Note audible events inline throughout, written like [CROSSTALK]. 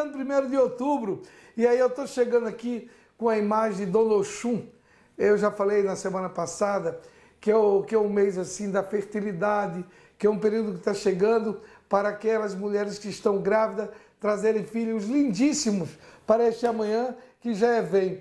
ano 1 de outubro. E aí eu estou chegando aqui com a imagem de Dona Oxum. Eu já falei na semana passada que é, o, que é um mês assim da fertilidade, que é um período que está chegando para aquelas mulheres que estão grávidas trazerem filhos lindíssimos para este amanhã que já é vem.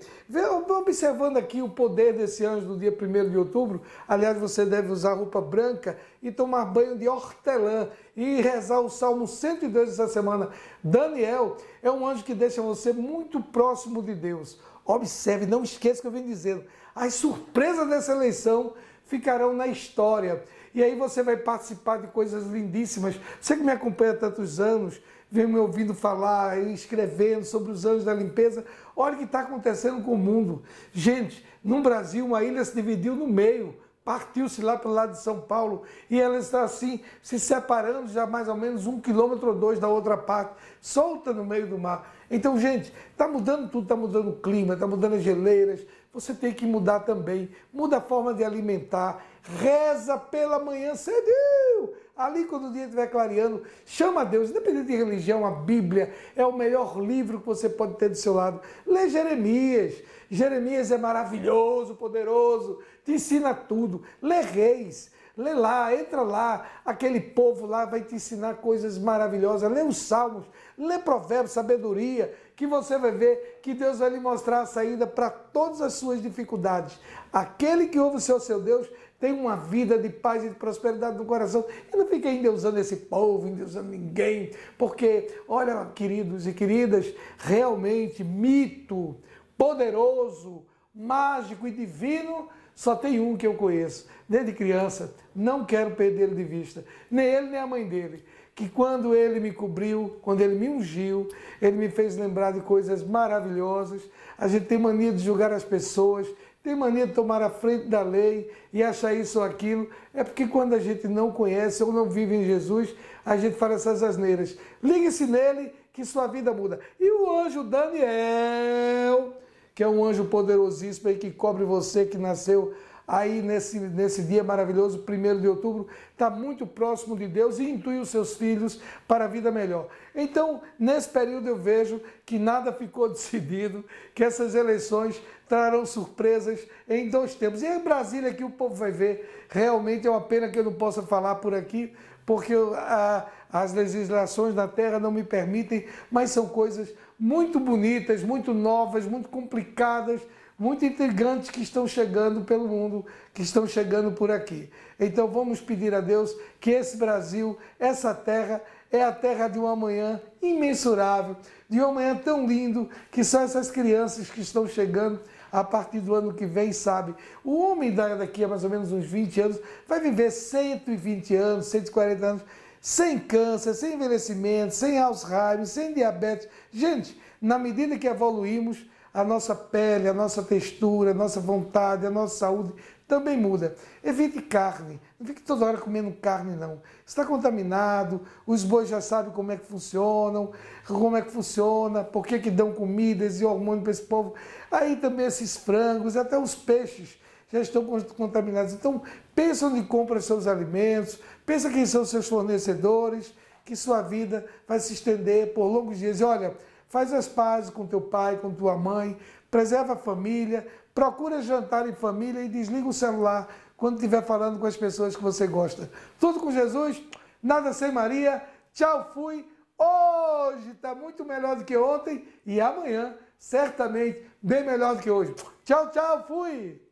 Observando aqui o poder desse anjo do dia 1 de outubro, aliás, você deve usar roupa branca e tomar banho de hortelã e rezar o Salmo 102 dessa semana. Daniel é um anjo que deixa você muito próximo de Deus. Observe, não esqueça o que eu venho dizendo, as surpresas dessa eleição ficarão na história. E aí você vai participar de coisas lindíssimas. Você que me acompanha há tantos anos, vem me ouvindo falar e escrevendo sobre os anos da limpeza. Olha o que está acontecendo com o mundo. Gente, no Brasil, uma ilha se dividiu no meio. Partiu-se lá para o lado de São Paulo e ela está assim, se separando já mais ou menos um quilômetro ou dois da outra parte, solta no meio do mar. Então, gente, está mudando tudo, está mudando o clima, está mudando as geleiras, você tem que mudar também. Muda a forma de alimentar, reza pela manhã cedo. ali quando o dia estiver clareando, chama a Deus, independente de religião, a Bíblia é o melhor livro que você pode ter do seu lado. Lê Jeremias, Jeremias é maravilhoso, poderoso, te ensina tudo. Lê Reis, lê lá, entra lá, aquele povo lá vai te ensinar coisas maravilhosas. Lê os Salmos, lê Provérbios, Sabedoria, que você vai ver que Deus vai lhe mostrar a saída para todas as suas dificuldades. Aquele que ouve o seu, seu Deus tem uma vida de paz e de prosperidade no coração. eu não fiquei endeusando esse povo, endeusando ninguém, porque, olha, queridos e queridas, realmente mito, poderoso, mágico e divino, só tem um que eu conheço, desde criança, não quero perdê-lo de vista, nem ele nem a mãe dele, que quando ele me cobriu, quando ele me ungiu, ele me fez lembrar de coisas maravilhosas. A gente tem mania de julgar as pessoas tem mania de tomar a frente da lei e achar isso ou aquilo. É porque quando a gente não conhece ou não vive em Jesus, a gente fala essas asneiras. Ligue-se nele que sua vida muda. E o anjo Daniel, que é um anjo poderosíssimo aí que cobre você que nasceu aí nesse, nesse dia maravilhoso, 1 de outubro, está muito próximo de Deus e intui os seus filhos para a vida melhor. Então, nesse período eu vejo que nada ficou [LAUGHS] decidido, que essas eleições trarão surpresas em dois tempos. E em Brasília que o povo vai ver, realmente é uma pena que eu não possa falar por aqui, porque a, as legislações na terra não me permitem, mas são coisas muito bonitas, muito novas, muito complicadas, muito intrigantes que estão chegando pelo mundo, que estão chegando por aqui. Então vamos pedir a Deus que esse Brasil, essa terra, é a terra de um amanhã imensurável, de um amanhã tão lindo, que são essas crianças que estão chegando a partir do ano que vem, sabe? O homem daqui a mais ou menos uns 20 anos vai viver 120 anos, 140 anos, sem câncer, sem envelhecimento, sem Alzheimer, sem diabetes. Gente, na medida que evoluímos, a nossa pele, a nossa textura, a nossa vontade, a nossa saúde também muda. Evite carne, não fique toda hora comendo carne não. Está contaminado, os bois já sabem como é que funcionam, como é que funciona, por que que dão comidas e hormônio para esse povo. Aí também esses frangos, até os peixes já estão contaminados. Então, pensa onde compra seus alimentos, pensa quem são seus fornecedores, que sua vida vai se estender por longos dias. E olha, Faz as pazes com teu pai, com tua mãe, preserva a família, procura jantar em família e desliga o celular quando estiver falando com as pessoas que você gosta. Tudo com Jesus, nada sem Maria. Tchau, fui. Hoje está muito melhor do que ontem e amanhã, certamente, bem melhor do que hoje. Tchau, tchau, fui!